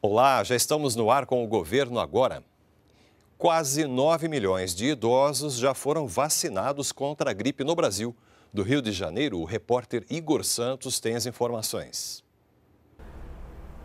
Olá, já estamos no ar com o governo agora. Quase 9 milhões de idosos já foram vacinados contra a gripe no Brasil. Do Rio de Janeiro, o repórter Igor Santos tem as informações.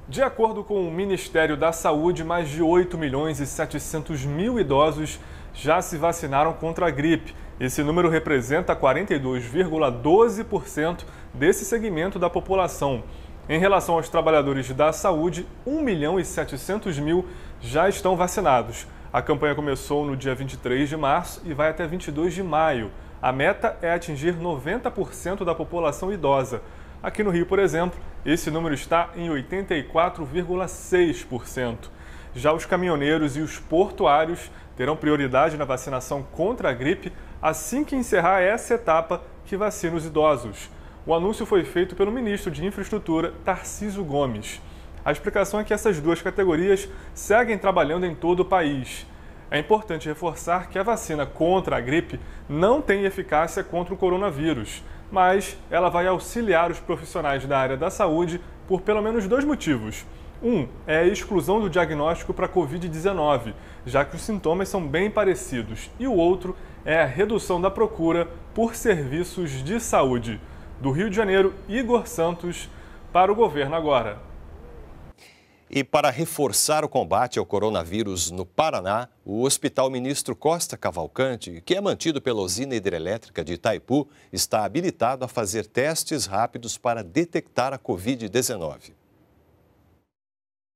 De acordo com o Ministério da Saúde, mais de 8 milhões e 700 mil idosos já se vacinaram contra a gripe. Esse número representa 42,12% desse segmento da população. Em relação aos trabalhadores da saúde, 1 milhão e 700 mil já estão vacinados. A campanha começou no dia 23 de março e vai até 22 de maio. A meta é atingir 90% da população idosa. Aqui no Rio, por exemplo, esse número está em 84,6%. Já os caminhoneiros e os portuários terão prioridade na vacinação contra a gripe assim que encerrar essa etapa que vacina os idosos. O anúncio foi feito pelo ministro de Infraestrutura, Tarciso Gomes. A explicação é que essas duas categorias seguem trabalhando em todo o país. É importante reforçar que a vacina contra a gripe não tem eficácia contra o coronavírus, mas ela vai auxiliar os profissionais da área da saúde por pelo menos dois motivos. Um é a exclusão do diagnóstico para Covid-19, já que os sintomas são bem parecidos, e o outro é a redução da procura por serviços de saúde do Rio de Janeiro, Igor Santos, para o governo agora. E para reforçar o combate ao coronavírus no Paraná, o Hospital Ministro Costa Cavalcante, que é mantido pela usina hidrelétrica de Itaipu, está habilitado a fazer testes rápidos para detectar a Covid-19.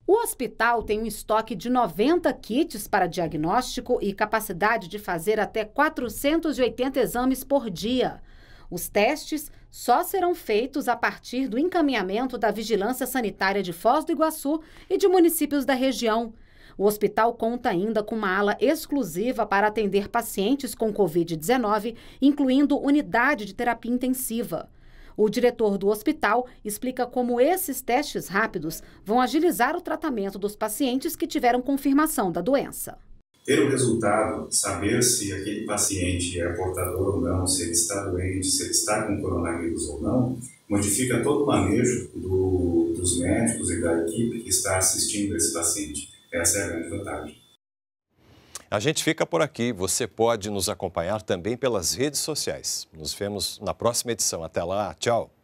O hospital tem um estoque de 90 kits para diagnóstico e capacidade de fazer até 480 exames por dia. Os testes só serão feitos a partir do encaminhamento da Vigilância Sanitária de Foz do Iguaçu e de municípios da região. O hospital conta ainda com uma ala exclusiva para atender pacientes com Covid-19, incluindo unidade de terapia intensiva. O diretor do hospital explica como esses testes rápidos vão agilizar o tratamento dos pacientes que tiveram confirmação da doença ter o resultado, saber se aquele paciente é portador ou não, se ele está doente, se ele está com coronavírus ou não, modifica todo o manejo do, dos médicos e da equipe que está assistindo esse paciente. Essa é a grande vantagem. A gente fica por aqui. Você pode nos acompanhar também pelas redes sociais. Nos vemos na próxima edição. Até lá. Tchau.